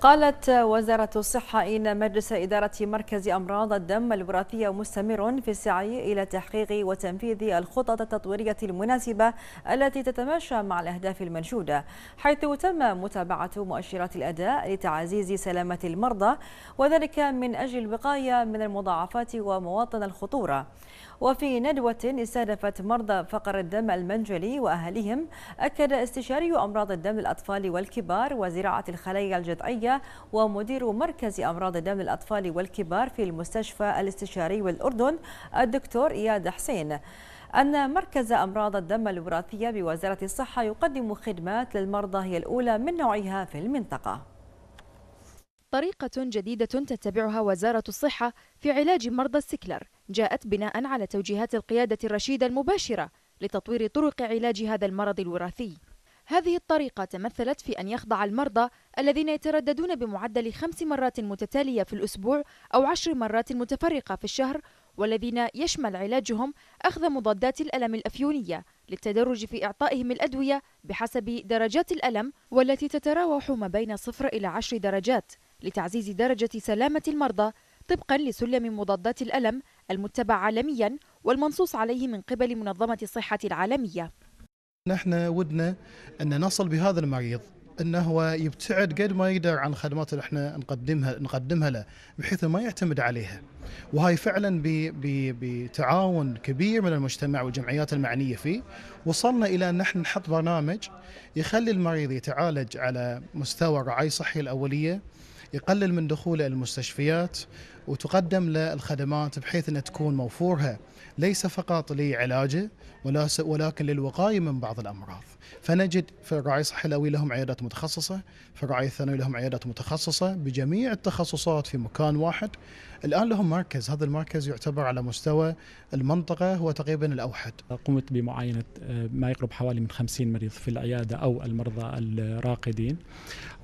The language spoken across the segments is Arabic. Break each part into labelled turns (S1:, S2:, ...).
S1: قالت وزارة الصحة إن مجلس إدارة مركز أمراض الدم الوراثية مستمر في السعي إلى تحقيق وتنفيذ الخطط التطويرية المناسبة التي تتماشى مع الأهداف المنشودة حيث تم متابعة مؤشرات الأداء لتعزيز سلامة المرضى وذلك من أجل الوقاية من المضاعفات ومواطن الخطورة وفي ندوة استهدفت مرضى فقر الدم المنجلي وأهاليهم أكد استشاري أمراض الدم الأطفال والكبار وزراعة الخلايا الجذعية ومدير مركز أمراض الدم الأطفال والكبار في المستشفى الاستشاري والأردن الدكتور إياد حسين أن مركز أمراض الدم الوراثية بوزارة الصحة يقدم خدمات للمرضى هي الأولى من نوعها في المنطقة
S2: طريقة جديدة تتبعها وزارة الصحة في علاج مرضى السكلر جاءت بناء على توجيهات القيادة الرشيدة المباشرة لتطوير طرق علاج هذا المرض الوراثي هذه الطريقة تمثلت في أن يخضع المرضى الذين يترددون بمعدل خمس مرات متتالية في الأسبوع أو عشر مرات متفرقة في الشهر والذين يشمل علاجهم أخذ مضادات الألم الأفيونية للتدرج في إعطائهم الأدوية بحسب درجات الألم والتي تتراوح ما بين صفر إلى عشر درجات لتعزيز درجة سلامة المرضى طبقا لسلم مضادات الألم المتبع عالميا والمنصوص عليه من قبل منظمة الصحة العالمية
S3: نحن ودنا أن نصل بهذا المريض انه هو يبتعد قد ما يقدر عن الخدمات اللي احنا نقدمها نقدمها له بحيث ما يعتمد عليها وهاي فعلا بتعاون كبير من المجتمع والجمعيات المعنيه فيه وصلنا الى ان احنا نحط برنامج يخلي المريض يتعالج على مستوى رعايه صحيه الاوليه يقلل من دخوله المستشفيات وتقدم للخدمات بحيث انها تكون موفورها ليس فقط لعلاجه ولكن للوقاية من بعض الأمراض فنجد في الرعاية الصحية الاولى لهم عيادات متخصصة في الرعاية الثانوية لهم عيادات متخصصة بجميع التخصصات في مكان واحد الآن لهم مركز هذا المركز يعتبر على مستوى المنطقة هو تقريبا الأوحد قمت بمعاينة
S4: ما يقرب حوالي من 50 مريض في العيادة أو المرضى الراقدين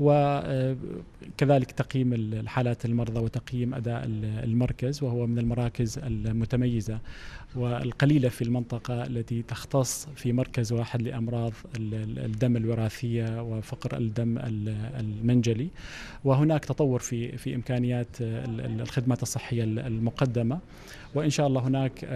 S4: وكذلك آه، تقييم الحالات المرضى وتقييم أداء المركز وهو من المراكز المتميزة والقليلة في المنطقة التي تختص في مركز واحد لأمراض الدم الوراثية وفقر الدم المنجلي وهناك تطور في في إمكانيات الخدمات الصحية المقدمة وإن شاء الله هناك آه،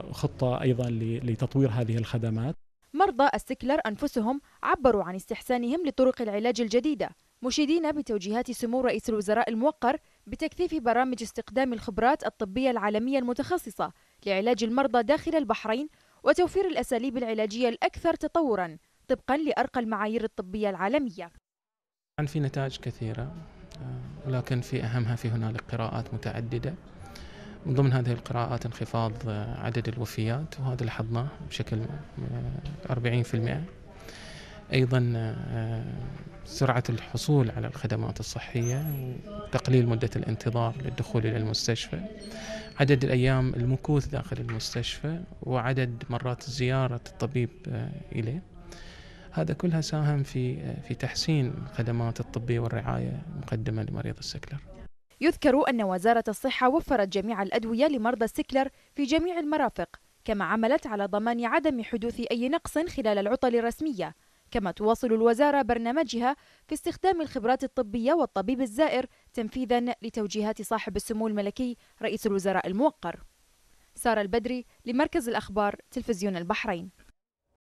S4: آه، خطة أيضا لتطوير هذه الخدمات
S2: مرضى السكلر أنفسهم عبروا عن استحسانهم لطرق العلاج الجديدة مشيدين بتوجيهات سمو رئيس الوزراء الموقر بتكثيف برامج استقدام الخبرات الطبية العالمية المتخصصة لعلاج المرضى داخل البحرين وتوفير الأساليب العلاجية الأكثر تطورا طبقا لأرقى المعايير الطبية العالمية
S5: كان في نتائج كثيرة ولكن آه، في أهمها في هنالك قراءات متعددة من ضمن هذه القراءات انخفاض آه، عدد الوفيات وهذا لاحظناه بشكل 40% آه، أيضا سرعة الحصول على الخدمات الصحية وتقليل مدة الانتظار للدخول إلى المستشفى عدد الأيام المكوث داخل المستشفى وعدد مرات زيارة الطبيب آه، إليه هذا كلها ساهم في آه، في تحسين الخدمات الطبية والرعاية المقدمة لمريض السكلر
S2: يذكر أن وزارة الصحة وفرت جميع الأدوية لمرضى السكلر في جميع المرافق كما عملت على ضمان عدم حدوث أي نقص خلال العطل الرسمية كما تواصل الوزارة برنامجها في استخدام الخبرات الطبية والطبيب الزائر تنفيذا لتوجيهات صاحب السمو الملكي رئيس الوزراء الموقر سارة البدري لمركز الأخبار تلفزيون البحرين